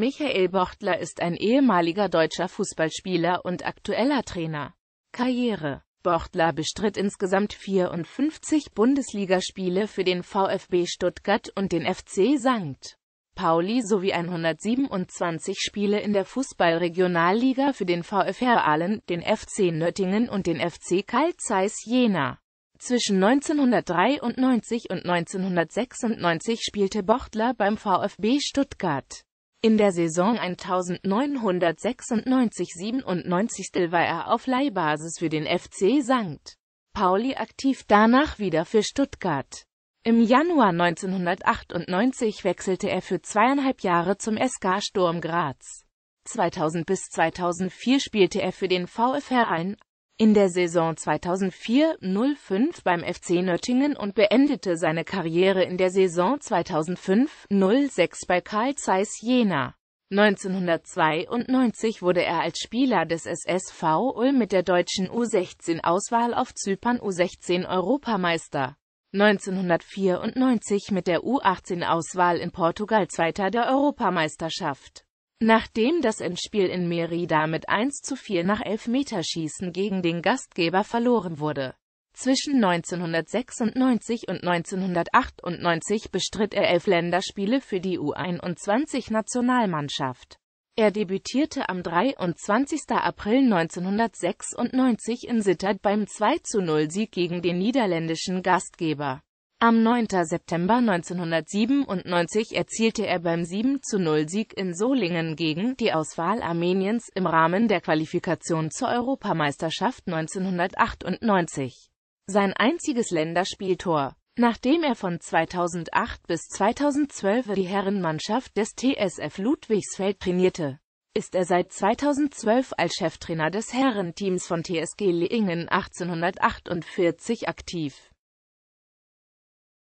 Michael Bochtler ist ein ehemaliger deutscher Fußballspieler und aktueller Trainer. Karriere Bochtler bestritt insgesamt 54 Bundesligaspiele für den VfB Stuttgart und den FC St. Pauli sowie 127 Spiele in der Fußballregionalliga für den VfR Aalen, den FC Nöttingen und den FC Karl Zeiss Jena. Zwischen 1993 und 1996 spielte Bochtler beim VfB Stuttgart. In der Saison 1996-97 war er auf Leihbasis für den FC St. Pauli aktiv, danach wieder für Stuttgart. Im Januar 1998 wechselte er für zweieinhalb Jahre zum SK Sturm Graz. 2000 bis 2004 spielte er für den VfR ein, in der Saison 2004-05 beim FC Nöttingen und beendete seine Karriere in der Saison 2005-06 bei Karl Zeiss Jena. 1992 wurde er als Spieler des SSV Ulm mit der deutschen U16-Auswahl auf Zypern U16 Europameister. 1994 mit der U18-Auswahl in Portugal Zweiter der Europameisterschaft. Nachdem das Endspiel in Merida mit 1 zu 4 nach Elfmeterschießen gegen den Gastgeber verloren wurde. Zwischen 1996 und 1998 bestritt er elf Länderspiele für die U21-Nationalmannschaft. Er debütierte am 23. April 1996 in Sittard beim 2-0-Sieg gegen den niederländischen Gastgeber. Am 9. September 1997 erzielte er beim 7-0-Sieg zu in Solingen gegen die Auswahl Armeniens im Rahmen der Qualifikation zur Europameisterschaft 1998 sein einziges Länderspieltor. Nachdem er von 2008 bis 2012 die Herrenmannschaft des TSF Ludwigsfeld trainierte, ist er seit 2012 als Cheftrainer des Herrenteams von TSG Lingen 1848 aktiv